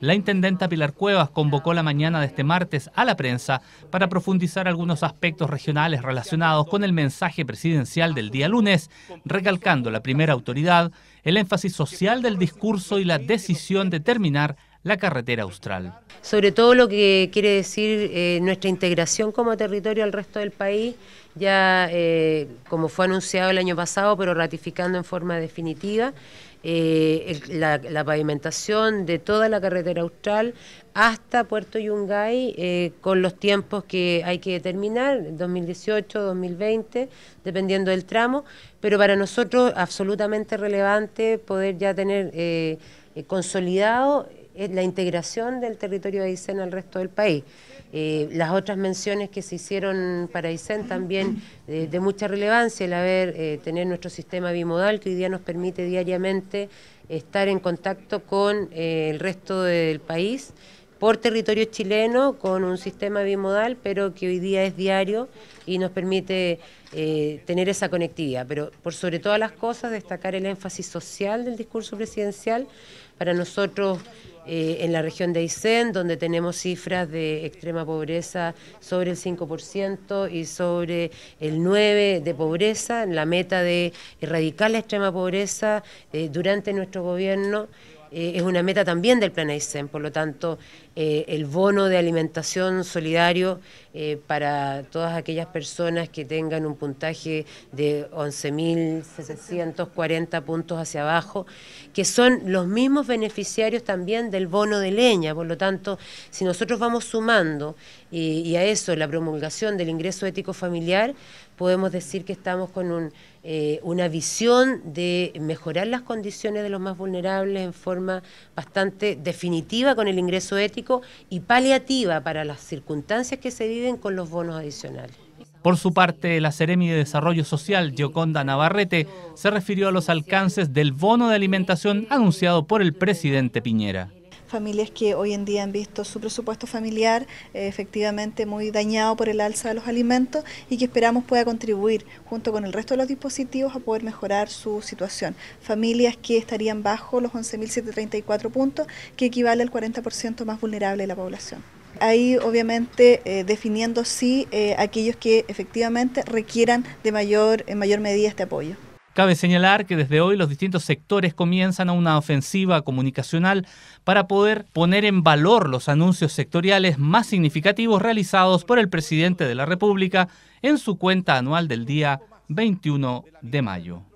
La intendenta Pilar Cuevas convocó la mañana de este martes a la prensa para profundizar algunos aspectos regionales relacionados con el mensaje presidencial del día lunes, recalcando la primera autoridad, el énfasis social del discurso y la decisión de terminar la carretera austral. Sobre todo lo que quiere decir eh, nuestra integración como territorio al resto del país, ya eh, como fue anunciado el año pasado, pero ratificando en forma definitiva. Eh, la, pavimentación de toda la carretera austral hasta Puerto Yungay con los tiempos que hay que determinar, 2018, 2020, dependiendo del tramo, pero para nosotros absolutamente relevante poder ya tener consolidado es eh, la integración del territorio de Aysén al resto del país. Eh, las otras menciones que se hicieron para Aysén también eh, de mucha relevancia, el haber tener nuestro sistema bimodal que hoy día nos permite diariamente estar en contacto con el resto del país por territorio chileno con un sistema bimodal, pero que hoy día es diario y nos permite eh, tener esa conectividad. Pero por sobre todas las cosas, destacar el énfasis social del discurso presidencial. Para nosotros, eh, en la región de Aysén, donde tenemos cifras de extrema pobreza sobre el 5% y sobre el 9% de pobreza, la meta de erradicar la extrema pobreza eh, durante nuestro gobierno. Eh, es una meta también del Plan Aysén, por lo tanto, eh, el bono de alimentación solidario eh, para todas aquellas personas que tengan un puntaje de 11.740 puntos hacia abajo, que son los mismos beneficiarios también del bono de leña. Por lo tanto, si nosotros vamos sumando y, a eso la promulgación del ingreso ético familiar, podemos decir que estamos con eh, una visión de mejorar las condiciones de los más vulnerables en forma bastante definitiva con el ingreso ético y paliativa para las circunstancias que se viven con los bonos adicionales. Por su parte, la Seremi de Desarrollo Social, Gioconda Navarrete, se refirió a los alcances del bono de alimentación anunciado por el presidente Piñera familias que hoy en día han visto su presupuesto familiar eh, efectivamente muy dañado por el alza de los alimentos y que esperamos pueda contribuir junto con el resto de los dispositivos a poder mejorar su situación. Familias que estarían bajo los 11.734 puntos, que equivale al 40% más vulnerable de la población. Ahí obviamente eh, definiendo sí eh, aquellos que efectivamente requieran de mayor, en mayor medida este apoyo. Cabe señalar que desde hoy los distintos sectores comienzan a una ofensiva comunicacional para poder poner en valor los anuncios sectoriales más significativos realizados por el presidente de la República en su cuenta anual del día 21 de mayo.